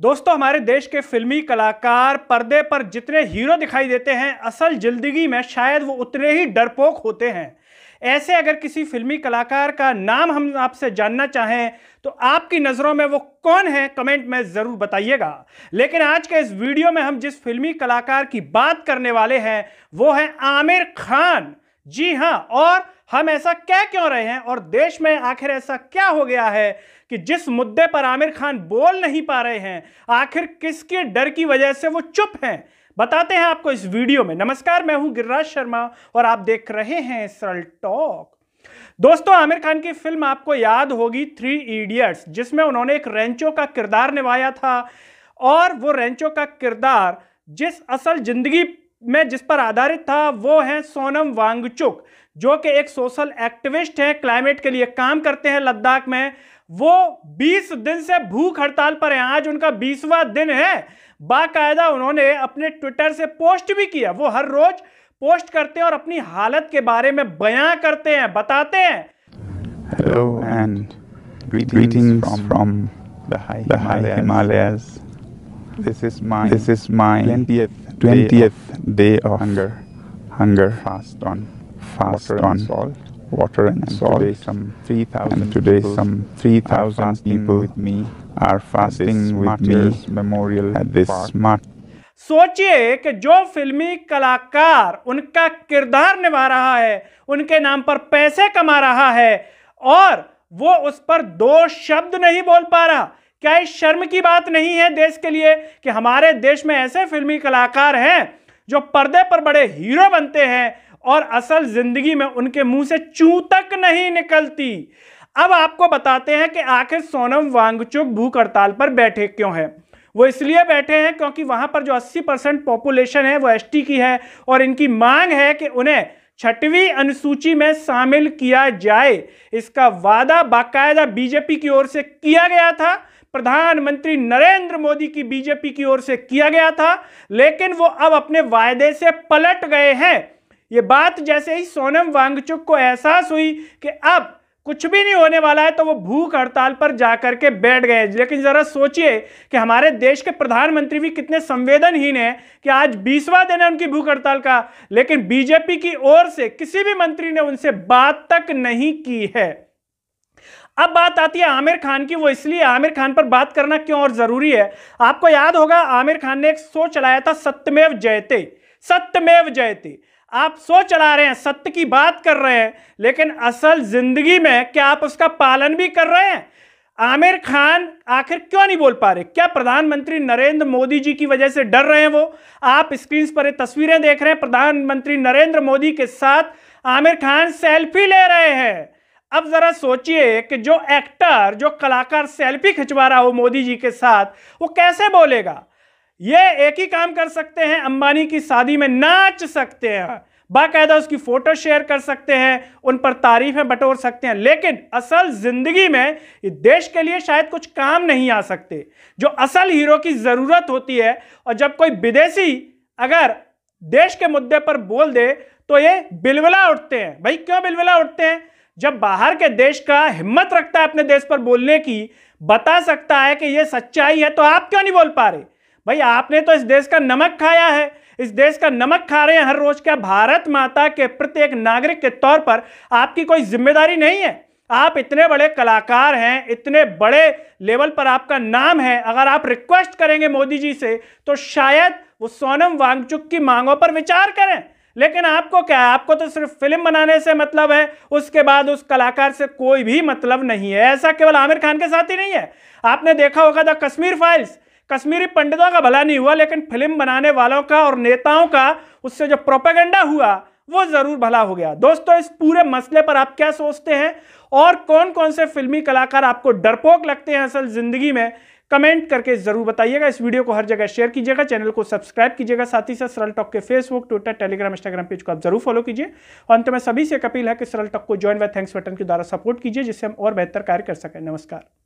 दोस्तों हमारे देश के फिल्मी कलाकार पर्दे पर जितने हीरो दिखाई देते हैं असल जिंदगी में शायद वो उतने ही डरपोक होते हैं ऐसे अगर किसी फिल्मी कलाकार का नाम हम आपसे जानना चाहें तो आपकी नज़रों में वो कौन है कमेंट में ज़रूर बताइएगा लेकिन आज के इस वीडियो में हम जिस फिल्मी कलाकार की बात करने वाले हैं वो है आमिर खान जी हाँ और हम ऐसा कह क्यों रहे हैं और देश में आखिर ऐसा क्या हो गया है कि जिस मुद्दे पर आमिर खान बोल नहीं पा रहे हैं आखिर किसके डर की वजह से वो चुप हैं बताते हैं आपको इस वीडियो में नमस्कार मैं हूं गिरिराज शर्मा और आप देख रहे हैं सरल टॉक दोस्तों आमिर खान की फिल्म आपको याद होगी थ्री इडियट्स जिसमें उन्होंने एक रेंचो का किरदार निभाया था और वो रेंचो का किरदार जिस असल जिंदगी में जिस पर आधारित था वो है सोनम वांगचुक जो कि एक सोशल एक्टिविस्ट है क्लाइमेट के लिए काम करते हैं लद्दाख में वो 20 दिन से भूख हड़ताल पर हैं आज उनका 20वां दिन है बाकायदा उन्होंने अपने ट्विटर से पोस्ट भी किया वो हर रोज पोस्ट करते हैं और अपनी हालत के बारे में बयां करते हैं बताते हैं hello and greetings from the high Himalayas this is my this is my 20th twentieth day of hunger, hunger fast on, fast water on, and salt, water and, and salt. Today some three thousand. today some three thousand people with me are fasting with Martyrs me memorial at this smart. सोचिए कि जो फिल्मी कलाकार उनका किरदार निभा रहा है उनके नाम पर पैसे कमा रहा है और वो उस पर दो शब्द नहीं बोल पा रहा क्या इस शर्म की बात नहीं है देश के लिए कि हमारे देश में ऐसे फिल्मी कलाकार हैं जो पर्दे पर बड़े हीरो बनते हैं और असल जिंदगी में उनके मुंह से चू तक नहीं निकलती अब आपको बताते हैं कि आखिर सोनम वांगचुक भूख हड़ताल पर बैठे क्यों है वो इसलिए बैठे हैं क्योंकि वहां पर जो 80 परसेंट पॉपुलेशन है वो एस की है और इनकी मांग है कि उन्हें छठवीं अनुसूची में शामिल किया जाए इसका वादा बाकायदा बीजेपी की ओर से किया गया था प्रधानमंत्री नरेंद्र मोदी की बीजेपी की ओर से किया गया था लेकिन वो अब अपने वायदे से पलट गए हैं ये बात जैसे ही सोनम वांगचुक को एहसास हुई कि अब कुछ भी नहीं होने वाला है तो वो भूख हड़ताल पर जाकर के बैठ गए लेकिन ज़रा सोचिए कि हमारे देश के प्रधानमंत्री भी कितने संवेदनहीन हैं कि आज बीसवा दिन है उनकी भूख हड़ताल का लेकिन बीजेपी की ओर से किसी भी मंत्री ने उनसे बात तक नहीं की है अब बात आती है आमिर खान की वो इसलिए आमिर खान पर बात करना क्यों और ज़रूरी है आपको याद होगा आमिर खान ने एक शो चलाया था सत्यमेव जयते सत्यमेव जयते आप सो चला रहे हैं सत्य की बात कर रहे हैं लेकिन असल जिंदगी में क्या आप उसका पालन भी कर रहे हैं आमिर खान आखिर क्यों नहीं बोल पा रहे क्या प्रधानमंत्री नरेंद्र मोदी जी की वजह से डर रहे हैं वो आप स्क्रीन पर तस्वीरें देख रहे हैं प्रधानमंत्री नरेंद्र मोदी के साथ आमिर खान सेल्फी ले रहे हैं अब जरा सोचिए कि जो एक्टर जो कलाकार सेल्फी खिंचवा रहा हो मोदी जी के साथ वो कैसे बोलेगा ये एक ही काम कर सकते हैं अंबानी की शादी में नाच सकते हैं बाकायदा उसकी फ़ोटो शेयर कर सकते हैं उन पर तारीफें बटोर सकते हैं लेकिन असल ज़िंदगी में देश के लिए शायद कुछ काम नहीं आ सकते जो असल हीरो की ज़रूरत होती है और जब कोई विदेशी अगर देश के मुद्दे पर बोल दे तो ये बिलवला उठते हैं भाई क्यों बिलवला उठते हैं जब बाहर के देश का हिम्मत रखता है अपने देश पर बोलने की बता सकता है कि यह सच्चाई है तो आप क्यों नहीं बोल पा रहे भाई आपने तो इस देश का नमक खाया है इस देश का नमक खा रहे हैं हर रोज क्या भारत माता के प्रति एक नागरिक के तौर पर आपकी कोई जिम्मेदारी नहीं है आप इतने बड़े कलाकार हैं इतने बड़े लेवल पर आपका नाम है अगर आप रिक्वेस्ट करेंगे मोदी जी से तो शायद वो सोनम वांगचुक की मांगों पर विचार करें लेकिन आपको क्या है आपको तो सिर्फ फिल्म बनाने से मतलब है उसके बाद उस कलाकार से कोई भी मतलब नहीं है ऐसा केवल आमिर खान के साथ ही नहीं है आपने देखा होगा द कश्मीर फाइल्स कश्मीरी पंडितों का भला नहीं हुआ लेकिन फिल्म बनाने वालों का और नेताओं का उससे जो प्रोपेगेंडा हुआ वो ज़रूर भला हो गया दोस्तों इस पूरे मसले पर आप क्या सोचते हैं और कौन कौन से फिल्मी कलाकार आपको डरपोक लगते हैं असल ज़िंदगी में कमेंट करके ज़रूर बताइएगा इस वीडियो को हर जगह शेयर कीजिएगा चैनल को सब्सक्राइब कीजिएगा साथ ही साथ सरल टॉक के Facebook Twitter Telegram Instagram page को आप जरूर फॉलो कीजिए और अंत में सभी से एक अपील है कि सरल टॉक को ज्वाइन व थैंक्स बटन के द्वारा सपोर्ट कीजिए जिससे हम और बेहतर कार्य कर सकें नमस्कार